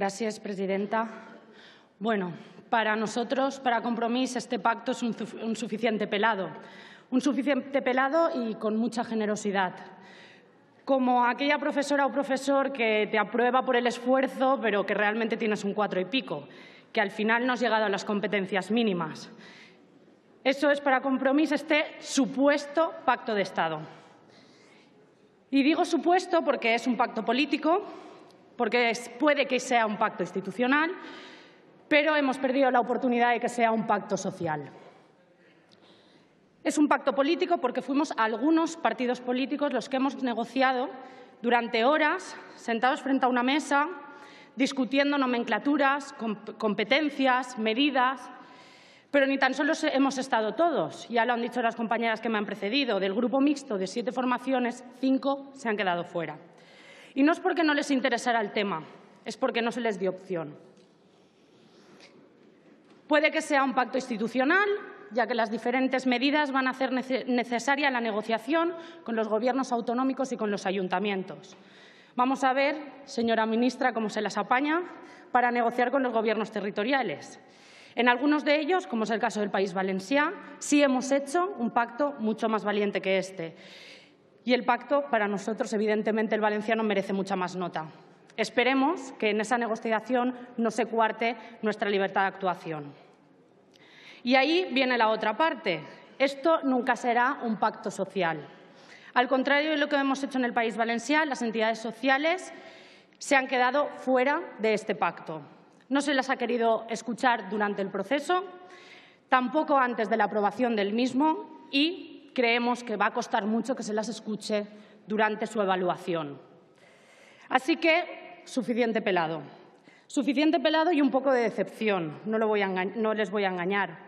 Gracias, presidenta. Bueno, para nosotros, para Compromís, este pacto es un, un suficiente pelado. Un suficiente pelado y con mucha generosidad como aquella profesora o profesor que te aprueba por el esfuerzo, pero que realmente tienes un cuatro y pico, que al final no has llegado a las competencias mínimas. Eso es para compromiso este supuesto pacto de Estado. Y digo supuesto porque es un pacto político, porque puede que sea un pacto institucional, pero hemos perdido la oportunidad de que sea un pacto social. Es un pacto político porque fuimos algunos partidos políticos los que hemos negociado durante horas, sentados frente a una mesa, discutiendo nomenclaturas, competencias, medidas, pero ni tan solo hemos estado todos. Ya lo han dicho las compañeras que me han precedido. Del grupo mixto de siete formaciones, cinco se han quedado fuera. Y no es porque no les interesara el tema, es porque no se les dio opción. Puede que sea un pacto institucional, ya que las diferentes medidas van a hacer necesaria la negociación con los gobiernos autonómicos y con los ayuntamientos. Vamos a ver, señora ministra, cómo se las apaña para negociar con los gobiernos territoriales. En algunos de ellos, como es el caso del País Valenciá, sí hemos hecho un pacto mucho más valiente que este. Y el pacto, para nosotros, evidentemente, el valenciano merece mucha más nota. Esperemos que en esa negociación no se cuarte nuestra libertad de actuación. Y ahí viene la otra parte. Esto nunca será un pacto social. Al contrario de lo que hemos hecho en el País Valenciano, las entidades sociales se han quedado fuera de este pacto. No se las ha querido escuchar durante el proceso, tampoco antes de la aprobación del mismo y creemos que va a costar mucho que se las escuche durante su evaluación. Así que, suficiente pelado. Suficiente pelado y un poco de decepción, no, les voy a engañar.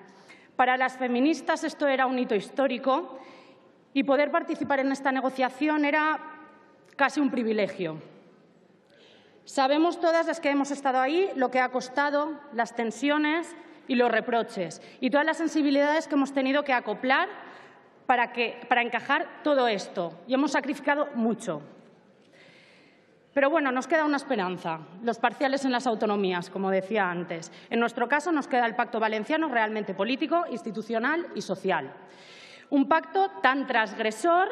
Para las feministas esto era un hito histórico y poder participar en esta negociación era casi un privilegio. Sabemos todas las que hemos estado ahí lo que ha costado, las tensiones y los reproches y todas las sensibilidades que hemos tenido que acoplar para, que, para encajar todo esto y hemos sacrificado mucho. Pero bueno, nos queda una esperanza, los parciales en las autonomías, como decía antes. En nuestro caso nos queda el pacto valenciano realmente político, institucional y social. Un pacto tan transgresor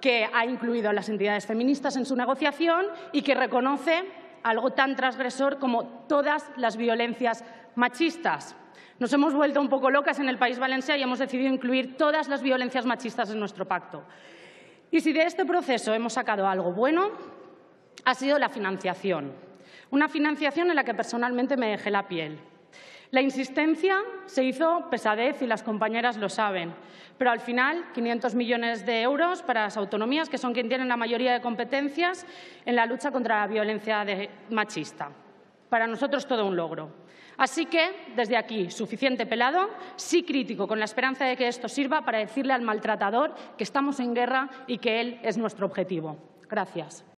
que ha incluido a las entidades feministas en su negociación y que reconoce algo tan transgresor como todas las violencias machistas. Nos hemos vuelto un poco locas en el País valenciano y hemos decidido incluir todas las violencias machistas en nuestro pacto. Y si de este proceso hemos sacado algo bueno, ha sido la financiación. Una financiación en la que personalmente me dejé la piel. La insistencia se hizo pesadez y las compañeras lo saben, pero al final 500 millones de euros para las autonomías, que son quienes tienen la mayoría de competencias en la lucha contra la violencia machista. Para nosotros todo un logro. Así que, desde aquí, suficiente pelado, sí crítico, con la esperanza de que esto sirva para decirle al maltratador que estamos en guerra y que él es nuestro objetivo. Gracias.